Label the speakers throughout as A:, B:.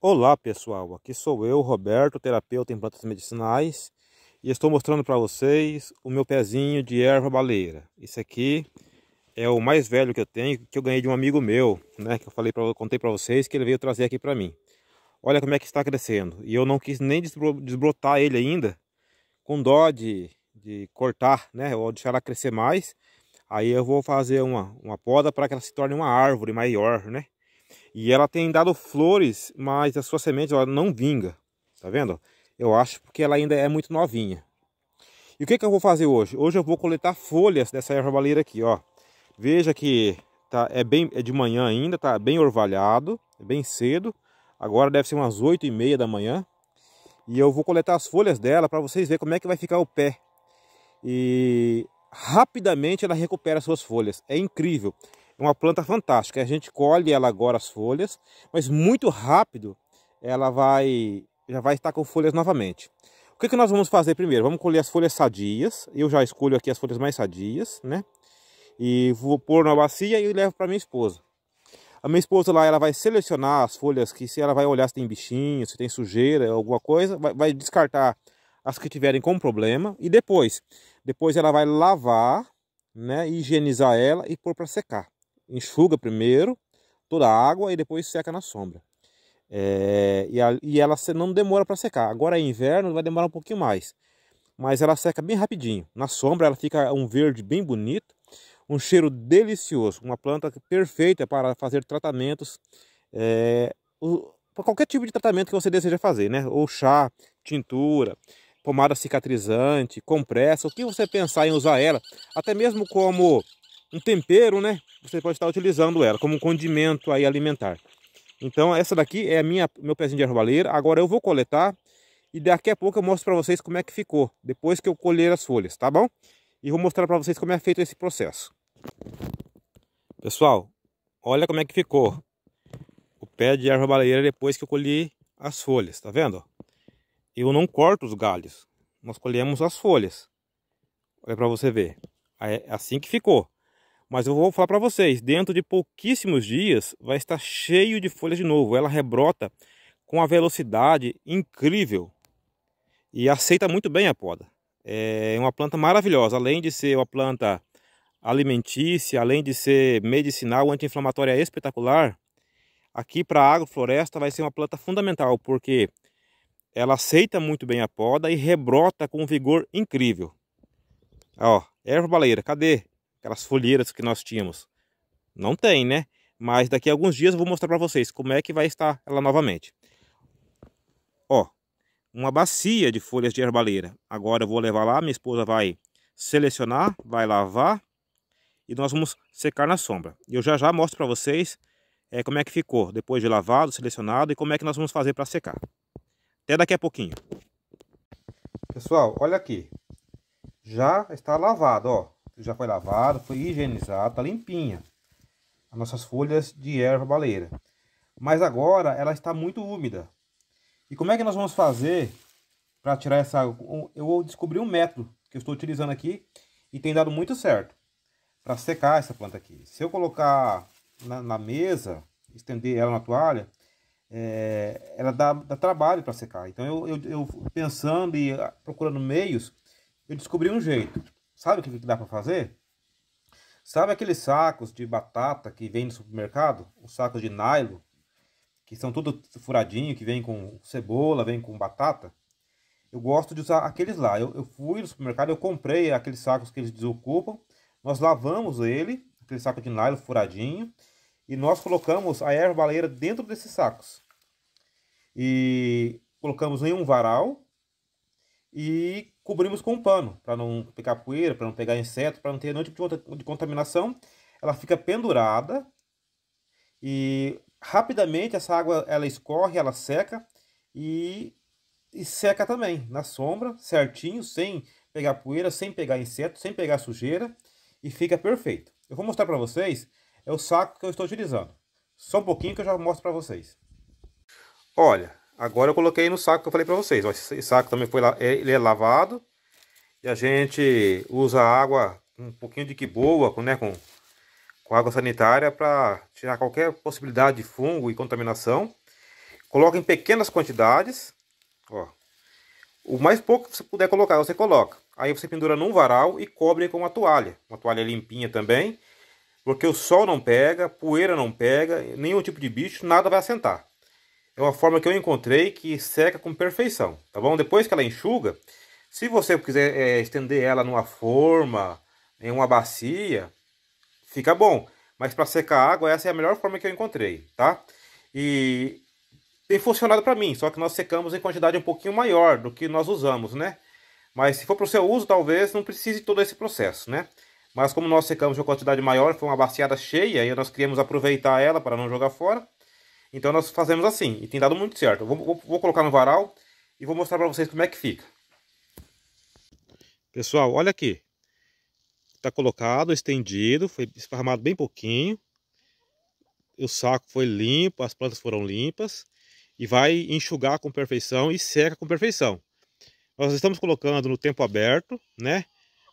A: Olá pessoal, aqui sou eu, Roberto, terapeuta em plantas medicinais, e estou mostrando para vocês o meu pezinho de erva baleira. Esse aqui é o mais velho que eu tenho, que eu ganhei de um amigo meu, né, que eu falei contei para vocês que ele veio trazer aqui para mim. Olha como é que está crescendo, e eu não quis nem desbrotar ele ainda, com dó de, de cortar, né, ou deixar ela crescer mais. Aí eu vou fazer uma, uma poda para que ela se torne uma árvore maior, né? E ela tem dado flores, mas a sua semente ela não vinga. Tá vendo? Eu acho porque ela ainda é muito novinha. E o que, que eu vou fazer hoje? Hoje eu vou coletar folhas dessa erva baleira aqui, ó. Veja que tá, é, bem, é de manhã ainda, tá bem orvalhado, é bem cedo. Agora deve ser umas 8 e meia da manhã. E eu vou coletar as folhas dela para vocês verem como é que vai ficar o pé. E rapidamente ela recupera suas folhas. É incrível. É uma planta fantástica. A gente colhe ela agora as folhas, mas muito rápido ela vai já vai estar com folhas novamente. O que, que nós vamos fazer primeiro? Vamos colher as folhas sadias. Eu já escolho aqui as folhas mais sadias, né? E vou pôr na bacia e levo para minha esposa. A minha esposa lá, ela vai selecionar as folhas que se ela vai olhar se tem bichinho, se tem sujeira, alguma coisa, vai, vai descartar as que tiverem com problema e depois, depois ela vai lavar, né, higienizar ela e pôr para secar enxuga primeiro toda a água e depois seca na sombra. É, e, a, e, ela não demora para secar. Agora é inverno, vai demorar um pouquinho mais. Mas ela seca bem rapidinho. Na sombra ela fica um verde bem bonito, um cheiro delicioso. Uma planta perfeita para fazer tratamentos, é, o, para qualquer tipo de tratamento que você deseja fazer, né? Ou chá, tintura, pomada cicatrizante, compressa, o que você pensar em usar ela, até mesmo como um tempero, né? Você pode estar utilizando ela como um condimento aí alimentar. Então essa daqui é a minha, meu pezinho de arrobaleira. Agora eu vou coletar e daqui a pouco eu mostro para vocês como é que ficou. Depois que eu colher as folhas, tá bom? E vou mostrar para vocês como é feito esse processo. Pessoal, olha como é que ficou. O pé de arrobaleira depois que eu colhi as folhas, tá vendo? Eu não corto os galhos, nós colhemos as folhas. Olha para você ver. É assim que ficou. Mas eu vou falar para vocês, dentro de pouquíssimos dias vai estar cheio de folhas de novo. Ela rebrota com a velocidade incrível e aceita muito bem a poda. É uma planta maravilhosa, além de ser uma planta alimentícia, além de ser medicinal, anti-inflamatória espetacular. Aqui para a agrofloresta vai ser uma planta fundamental, porque ela aceita muito bem a poda e rebrota com um vigor incrível. Ó, erva baleira, cadê? aquelas folheiras que nós tínhamos. Não tem, né? Mas daqui a alguns dias eu vou mostrar para vocês como é que vai estar ela novamente. Ó, uma bacia de folhas de herbaleira. Agora eu vou levar lá, minha esposa vai selecionar, vai lavar e nós vamos secar na sombra. E eu já já mostro para vocês é, como é que ficou depois de lavado, selecionado e como é que nós vamos fazer para secar. Até daqui a pouquinho. Pessoal, olha aqui. Já está lavado, ó já foi lavado, foi higienizado, tá limpinha. As nossas folhas de erva baleira. Mas agora ela está muito úmida. E como é que nós vamos fazer para tirar essa água? Eu descobri um método que eu estou utilizando aqui e tem dado muito certo para secar essa planta aqui. Se eu colocar na, na mesa, estender ela na toalha, é, ela dá, dá trabalho para secar. Então eu, eu, eu pensando e ah, procurando meios, eu descobri um jeito. Sabe o que dá para fazer? Sabe aqueles sacos de batata que vem no supermercado? Os sacos de nylon, que são tudo furadinho, que vem com cebola, vem com batata? Eu gosto de usar aqueles lá. Eu, eu fui no supermercado, eu comprei aqueles sacos que eles desocupam. Nós lavamos ele, aquele saco de nylon furadinho, e nós colocamos a erva baleira dentro desses sacos. E colocamos em um varal e cobrimos com um pano, para não pegar poeira, para não pegar inseto, para não ter nenhum tipo de contaminação. Ela fica pendurada e rapidamente essa água ela escorre, ela seca e, e seca também na sombra, certinho, sem pegar poeira, sem pegar inseto, sem pegar sujeira e fica perfeito. Eu vou mostrar para vocês é o saco que eu estou utilizando. Só um pouquinho que eu já mostro para vocês. Olha, Agora eu coloquei no saco que eu falei para vocês. Ó, esse saco também foi é, ele é lavado. E a gente usa água um pouquinho de que boa, né, com, com água sanitária para tirar qualquer possibilidade de fungo e contaminação. Coloca em pequenas quantidades. Ó. O mais pouco que você puder colocar, você coloca. Aí você pendura num varal e cobre com uma toalha. Uma toalha limpinha também. Porque o sol não pega, poeira não pega, nenhum tipo de bicho, nada vai assentar é uma forma que eu encontrei que seca com perfeição, tá bom? Depois que ela enxuga, se você quiser é, estender ela numa forma, em uma bacia, fica bom. Mas para secar a água, essa é a melhor forma que eu encontrei, tá? E tem funcionado para mim, só que nós secamos em quantidade um pouquinho maior do que nós usamos, né? Mas se for para o seu uso, talvez não precise de todo esse processo, né? Mas como nós secamos uma quantidade maior, foi uma baciada cheia, e nós queríamos aproveitar ela para não jogar fora, então nós fazemos assim, e tem dado muito certo. Vou, vou, vou colocar no varal e vou mostrar para vocês como é que fica. Pessoal, olha aqui. Está colocado, estendido, foi esparramado bem pouquinho. O saco foi limpo, as plantas foram limpas. E vai enxugar com perfeição e seca com perfeição. Nós estamos colocando no tempo aberto, né?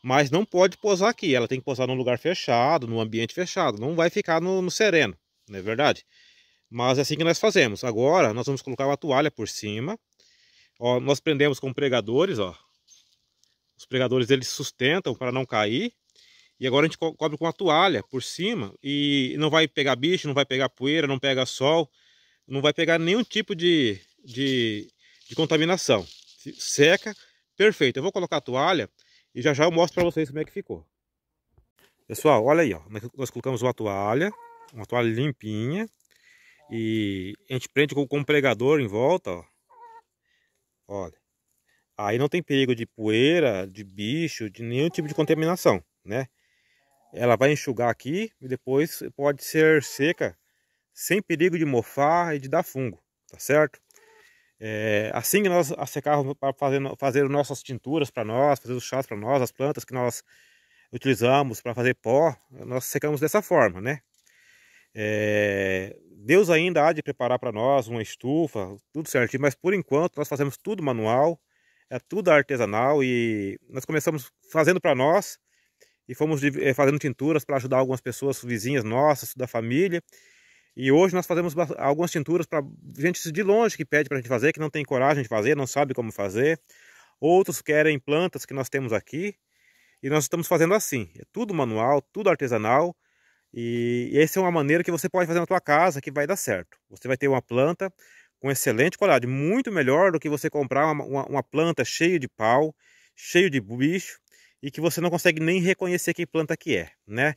A: Mas não pode posar aqui. Ela tem que posar num lugar fechado, num ambiente fechado. Não vai ficar no, no sereno, não é verdade? Mas é assim que nós fazemos. Agora, nós vamos colocar uma toalha por cima. Ó, nós prendemos com pregadores, ó. Os pregadores, eles sustentam para não cair. E agora a gente co cobre com uma toalha por cima. E não vai pegar bicho, não vai pegar poeira, não pega sol. Não vai pegar nenhum tipo de, de, de contaminação. Seca, perfeito. Eu vou colocar a toalha e já já eu mostro para vocês como é que ficou. Pessoal, olha aí, ó. É nós colocamos uma toalha, uma toalha limpinha. E a gente prende com, com um pregador em volta, ó. Olha. Aí não tem perigo de poeira, de bicho, de nenhum tipo de contaminação, né? Ela vai enxugar aqui e depois pode ser seca, sem perigo de mofar e de dar fungo, tá certo? É, assim que nós secarmos para fazer, fazer nossas tinturas para nós, fazer os chás para nós, as plantas que nós utilizamos para fazer pó, nós secamos dessa forma, né? É, Deus ainda há de preparar para nós uma estufa, tudo certinho, mas por enquanto nós fazemos tudo manual, é tudo artesanal e nós começamos fazendo para nós e fomos é, fazendo tinturas para ajudar algumas pessoas vizinhas nossas, da família. E hoje nós fazemos algumas tinturas para gente de longe que pede para a gente fazer, que não tem coragem de fazer, não sabe como fazer. Outros querem plantas que nós temos aqui e nós estamos fazendo assim, é tudo manual, tudo artesanal e, e essa é uma maneira que você pode fazer na sua casa que vai dar certo. Você vai ter uma planta com excelente qualidade, muito melhor do que você comprar uma, uma, uma planta cheia de pau, cheio de bicho e que você não consegue nem reconhecer que planta que é, né?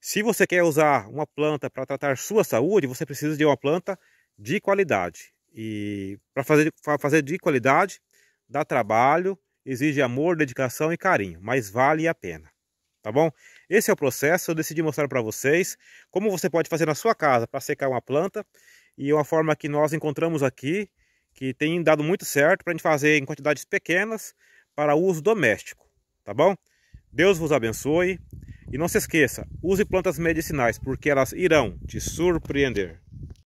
A: Se você quer usar uma planta para tratar sua saúde, você precisa de uma planta de qualidade. E para fazer, fazer de qualidade, dá trabalho, exige amor, dedicação e carinho, mas vale a pena tá bom? Esse é o processo, eu decidi mostrar para vocês como você pode fazer na sua casa para secar uma planta e uma forma que nós encontramos aqui que tem dado muito certo para a gente fazer em quantidades pequenas para uso doméstico, tá bom? Deus vos abençoe e não se esqueça, use plantas medicinais porque elas irão te surpreender.